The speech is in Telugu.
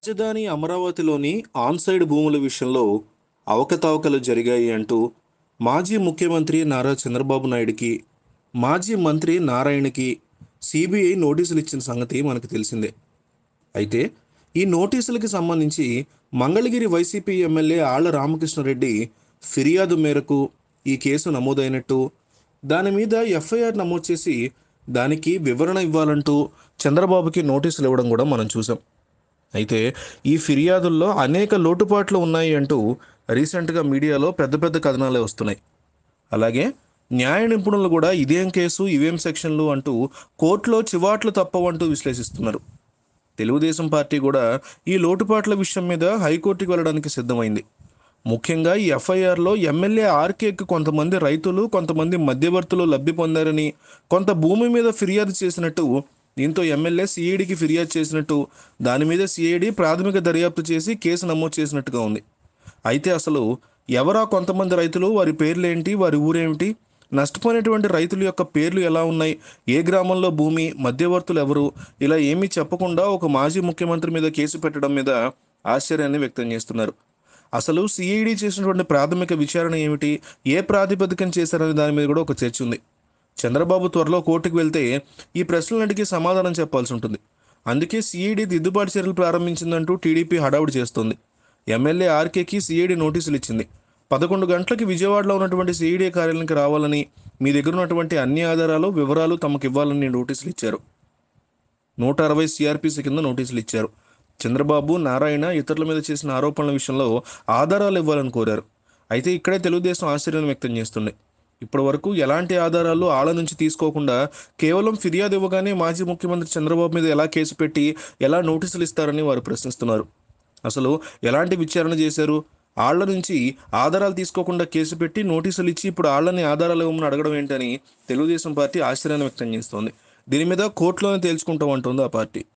రాజధాని అమరావతిలోని ఆన్సైడ్ భూముల విషయంలో అవకతవకలు జరిగాయి అంటూ మాజీ ముఖ్యమంత్రి నారా చంద్రబాబు నాయుడికి మాజీ మంత్రి నారాయణకి సిబిఐ నోటీసులు ఇచ్చిన సంగతి మనకు తెలిసిందే అయితే ఈ నోటీసులకు సంబంధించి మంగళగిరి వైసీపీ ఎమ్మెల్యే ఆళ్ల రామకృష్ణారెడ్డి ఫిర్యాదు మేరకు ఈ కేసు నమోదైనట్టు దాని మీద ఎఫ్ఐఆర్ నమోదు చేసి దానికి వివరణ ఇవ్వాలంటూ చంద్రబాబుకి నోటీసులు ఇవ్వడం కూడా మనం చూసాం అయితే ఈ ఫిర్యాదుల్లో అనేక లోటుపాట్లు ఉన్నాయి అంటూ రీసెంట్గా మీడియాలో పెద్ద పెద్ద కథనాలే వస్తున్నాయి అలాగే న్యాయ నిపుణులు కూడా ఇదేం కేసు ఇవేం సెక్షన్లు అంటూ కోర్టులో చివాట్లు తప్పవంటూ విశ్లేషిస్తున్నారు తెలుగుదేశం పార్టీ కూడా ఈ లోటుపాట్ల విషయం మీద హైకోర్టుకి వెళ్ళడానికి సిద్ధమైంది ముఖ్యంగా ఈ ఎఫ్ఐఆర్లో ఎమ్మెల్యే ఆర్కేకి కొంతమంది రైతులు కొంతమంది మధ్యవర్తులు లబ్ధి పొందారని కొంత భూమి మీద ఫిర్యాదు చేసినట్టు దీంతో ఎమ్మెల్యే సిఐడికి ఫిర్యాదు చేసినట్టు దాని మీద సిఐడి ప్రాథమిక దర్యాప్తు చేసి కేసు నమోదు చేసినట్టుగా ఉంది అయితే అసలు ఎవరా కొంతమంది రైతులు వారి పేర్లేంటి వారి ఊరేమిటి నష్టపోయినటువంటి రైతుల యొక్క పేర్లు ఎలా ఉన్నాయి ఏ గ్రామంలో భూమి మధ్యవర్తులు ఎవరు ఇలా ఏమీ చెప్పకుండా ఒక మాజీ ముఖ్యమంత్రి మీద కేసు పెట్టడం మీద ఆశ్చర్యాన్ని వ్యక్తం చేస్తున్నారు అసలు సిఐడి చేసినటువంటి ప్రాథమిక విచారణ ఏమిటి ఏ ప్రాతిపదికన చేశారనే దాని మీద కూడా ఒక చర్చ ఉంది చంద్రబాబు త్వరలో కోర్టుకు వెళ్తే ఈ ప్రశ్నలన్నిటికీ సమాధానం చెప్పాల్సి ఉంటుంది అందుకే సిఈడి దిద్దుబాటు చర్యలు ప్రారంభించిందంటూ టీడీపీ హడావుడి చేస్తుంది ఎమ్మెల్యే ఆర్కేకి సిఈడి నోటీసులు ఇచ్చింది పదకొండు గంటలకి విజయవాడలో ఉన్నటువంటి సిఈడి కార్యాలయానికి రావాలని మీ దగ్గర ఉన్నటువంటి అన్ని ఆధారాలు వివరాలు తమకు ఇవ్వాలని నోటీసులు ఇచ్చారు నూట అరవై సిఆర్పిసి కింద నోటీసులు ఇచ్చారు చంద్రబాబు నారాయణ ఇతరుల మీద చేసిన ఆరోపణల విషయంలో ఆధారాలు ఇవ్వాలని కోరారు అయితే ఇక్కడే తెలుగుదేశం ఆశ్చర్యం వ్యక్తం చేస్తుంది ఇప్పటి వరకు ఎలాంటి ఆధారాలు ఆళ్ళ నుంచి తీసుకోకుండా కేవలం ఫిర్యాదు ఇవ్వగానే మాజీ ముఖ్యమంత్రి చంద్రబాబు మీద ఎలా కేసు పెట్టి ఎలా నోటీసులు ఇస్తారని వారు ప్రశ్నిస్తున్నారు అసలు ఎలాంటి విచారణ చేశారు ఆళ్ల నుంచి ఆధారాలు తీసుకోకుండా కేసు పెట్టి నోటీసులు ఇచ్చి ఇప్పుడు ఆళ్ళని ఆధారాలు ఇవ్వమని అడగడం ఏంటని తెలుగుదేశం పార్టీ ఆశ్చర్యాన్ని వ్యక్తం చేస్తోంది దీని మీద కోర్టులోనే తేల్చుకుంటామంటుంది ఆ పార్టీ